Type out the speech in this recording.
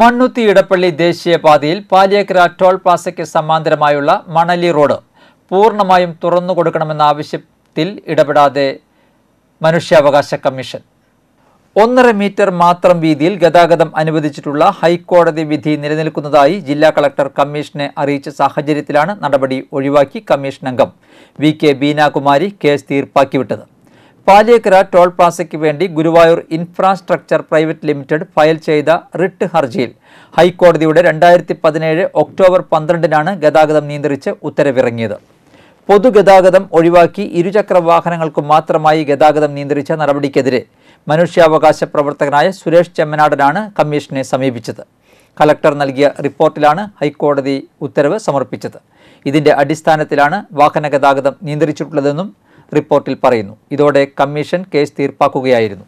മണ്ണുത്തി ഇടപ്പള്ളി ദേശീയപാതയിൽ പാലിയക്കര ടോൾ പ്ലാസയ്ക്ക് സമാന്തരമായുള്ള മണലി റോഡ് പൂർണ്ണമായും തുറന്നു ആവശ്യത്തിൽ ഇടപെടാതെ മനുഷ്യാവകാശ കമ്മീഷൻ ഒന്നര മീറ്റർ മാത്രം വീതിയിൽ ഗതാഗതം അനുവദിച്ചിട്ടുള്ള ഹൈക്കോടതി വിധി നിലനിൽക്കുന്നതായി ജില്ലാ കളക്ടർ കമ്മീഷനെ അറിയിച്ച സാഹചര്യത്തിലാണ് നടപടി ഒഴിവാക്കി കമ്മീഷൻ അംഗം വി കെ ബീനാകുമാരി കേസ് തീർപ്പാക്കിവിട്ടത് പാലിയേക്കര ടോൾ പ്ലാസയ്ക്ക് വേണ്ടി Guruvayur infrastructure private limited file ചെയ്ത റിട്ട് ഹർജിയിൽ ഹൈക്കോടതിയുടെ രണ്ടായിരത്തി പതിനേഴ് ഒക്ടോബർ പന്ത്രണ്ടിനാണ് ഗതാഗതം നിയന്ത്രിച്ച് ഉത്തരവിറങ്ങിയത് പൊതുഗതാഗതം ഒഴിവാക്കി ഇരുചക്ര വാഹനങ്ങൾക്കു മാത്രമായി ഗതാഗതം നിയന്ത്രിച്ച നടപടിക്കെതിരെ മനുഷ്യാവകാശ പ്രവർത്തകനായ സുരേഷ് ചെമ്മനാടനാണ് കമ്മീഷനെ സമീപിച്ചത് കലക്ടർ നൽകിയ റിപ്പോർട്ടിലാണ് ഹൈക്കോടതി ഉത്തരവ് സമർപ്പിച്ചത് ഇതിന്റെ അടിസ്ഥാനത്തിലാണ് വാഹന ഗതാഗതം നിയന്ത്രിച്ചിട്ടുള്ളതെന്നും റിപ്പോർട്ടിൽ പറയുന്നു ഇതോടെ കമ്മീഷൻ കേസ് തീർപ്പാക്കുകയായിരുന്നു